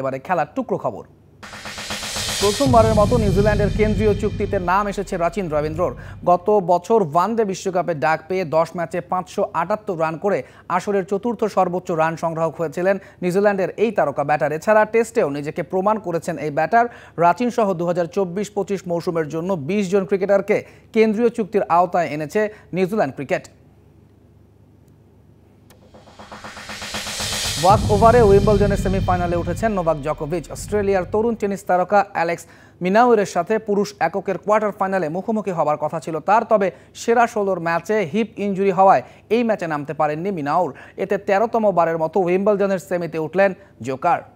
এবারে খেলার টুকরো খবর প্রথমবারের মতো নিউজিল্যান্ডের কেন্দ্রীয় চুক্তিতে নাম এসেছে রাচিন রবীন্দ্রর গত বছর ওয়ানডে বিশ্বকাপে ডাক পেয়ে দশ ম্যাচে পাঁচশো আটাত্তর রান করে আসরের চতুর্থ সর্বোচ্চ রান সংগ্রাহক হয়েছিলেন নিউজিল্যান্ডের এই তারকা ব্যাটার এছাড়া টেস্টেও নিজেকে প্রমাণ করেছেন এই ব্যাটার রাচিন সহ দু হাজার চব্বিশ পঁচিশ মৌসুমের জন্য বিশ জন ক্রিকেটারকে কেন্দ্রীয় চুক্তির আওতায় এনেছে নিউজিল্যান্ড ক্রিকেট ওয়াক ওভারে উইম্বলডনের সেমিফাইনালে উঠেছেন নোভাক জকোভিচ অস্ট্রেলিয়ার তরুণ টেনিস তারকা অ্যালেক্স মিনাউরের সাথে পুরুষ এককের কোয়ার্টার ফাইনালে মুখোমুখি হওয়ার কথা ছিল তার তবে সেরা ষোলোর ম্যাচে হিপ ইঞ্জুরি হওয়ায় এই ম্যাচে নামতে পারেননি মিনাউর এতে তেরোতম বারের মতো উইম্বলডনের সেমিতে উঠলেন জোকার